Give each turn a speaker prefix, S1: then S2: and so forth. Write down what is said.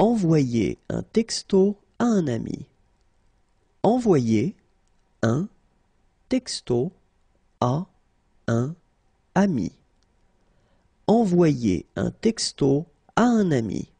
S1: Envoyer un texto à un ami. Envoyer un texto à un ami. Envoyer un texto à un ami.